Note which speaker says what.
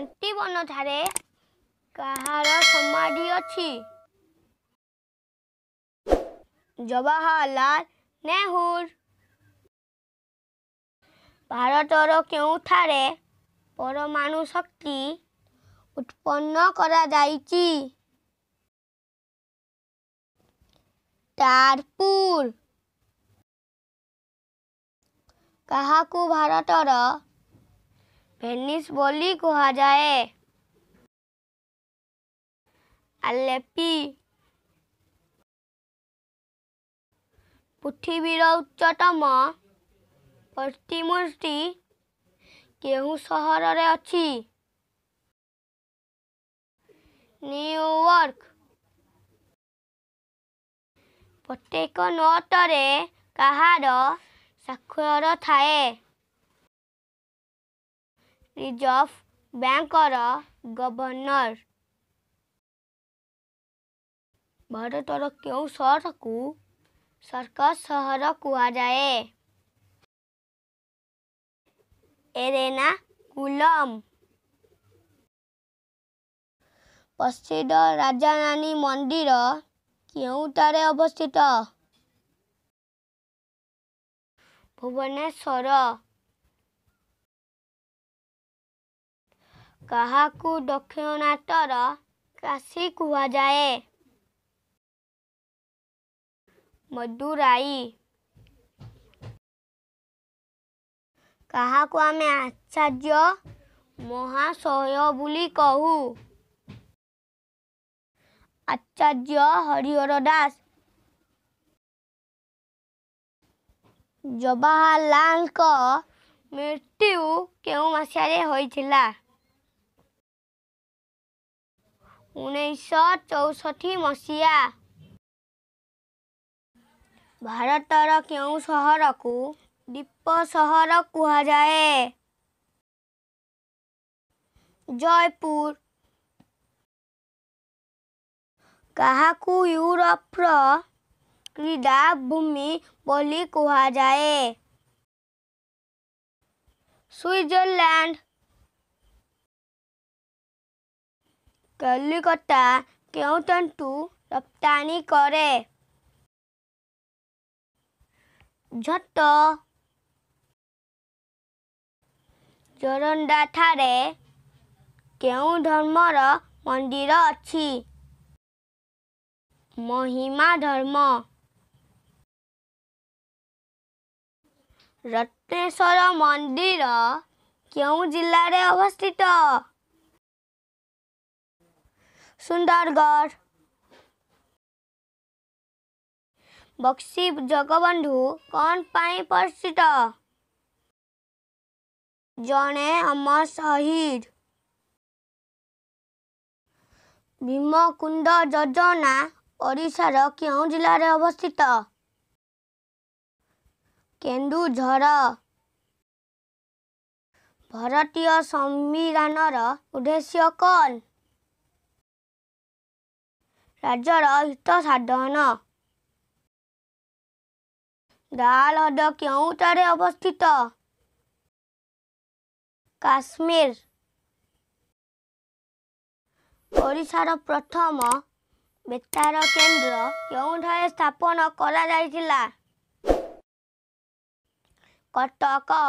Speaker 1: ଘାଣ୍ଟି ବନଠାରେ କାହାର ସମାଧି ଅଛି ଜବାହରଲାଲ ନେହୁର ଭାରତର କେଉଁଠାରେ ପରମାଣୁ ଶକ୍ତି ଉତ୍ପନ୍ନ କରାଯାଇଛି ତାରପୁର କାହାକୁ ଭାରତର ଭେନିସ୍ ବୋଲି କୁହାଯାଏ ଆଲେପି ପୃଥିବୀର ଉଚ୍ଚତମ ପ୍ରତିମୂର୍ତ୍ତି କେଉଁ ସହରରେ ଅଛି ନ୍ୟୁୟର୍କ ପ୍ରତ୍ୟେକ ନୋଟରେ କାହାର ସ୍ୱାକ୍ଷର ଥାଏ ରିଜର୍ଭ ବ୍ୟାଙ୍କର ଗଭର୍ଣ୍ଣର ଭାରତର କେଉଁ ସହରକୁ ସର୍କସ ସହର କୁହାଯାଏ ଏରେନା କୁଲମ ପ୍ରସିଦ୍ଧ ରାଜାରାଣୀ ମନ୍ଦିର କେଉଁଠାରେ ଅବସ୍ଥିତ ଭୁବନେଶ୍ୱର କାହାକୁ ଦକ୍ଷିଣାଟର କାଶୀ କୁହାଯାଏ ମଦୁରାଇ କାହାକୁ ଆମେ ଆଚାର୍ଯ୍ୟ ମହାଶୟ ବୋଲି କହୁ ଆଚାର୍ଯ୍ୟ ହରିହର ଦାସ ଜବାହରଲାଲଙ୍କ ମୃତ୍ୟୁ କେଉଁ ମାସରେ ହୋଇଥିଲା ଉଣେଇଶହ ଚଉଷଠି ମସିହା ଭାରତର କେଉଁ ସହରକୁ ଦ୍ୱୀପ ସହର କୁହାଯାଏ ଜୟପୁର କାହାକୁ ୟୁରୋପର କ୍ରୀଡ଼ା ଭୂମି ବୋଲି କୁହାଯାଏ ସୁଇଜରଲ୍ୟାଣ୍ଡ କଲିକତା କେଉଁଠୁ ରପ୍ତାନି କରେ ଝଟ ଜୋରଣ୍ଡା ଠାରେ କେଉଁ ଧର୍ମର ମନ୍ଦିର ଅଛି ମହିମା ଧର୍ମ ରତ୍ନେଶ୍ୱର ମନ୍ଦିର କେଉଁ ଜିଲ୍ଲାରେ ଅବସ୍ଥିତ सुंदरगढ़ बक्सी जगबंधु कौन पाई प्रसिद्ध जड़े अमर शहीद ଭୀମକୁଣ୍ଡ ଯୋଜନା ଓଡ଼ିଶାର କେଉଁ ଜିଲ୍ଲାରେ ଅବସ୍ଥିତ କେନ୍ଦୁଝର ଭାରତୀୟ ସମ୍ବିଧାନର ଉଦ୍ଦେଶ୍ୟ କ'ଣ ରାଜ୍ୟର ହିତ ସାଧନ ଦାହ୍ରଦ କେଉଁଠାରେ ଅବସ୍ଥିତ କାଶ୍ମୀର ଓଡ଼ିଶାର ପ୍ରଥମ ବେତାର କେନ୍ଦ୍ର କେଉଁଠାରେ ସ୍ଥାପନ କରାଯାଇଥିଲା କଟକ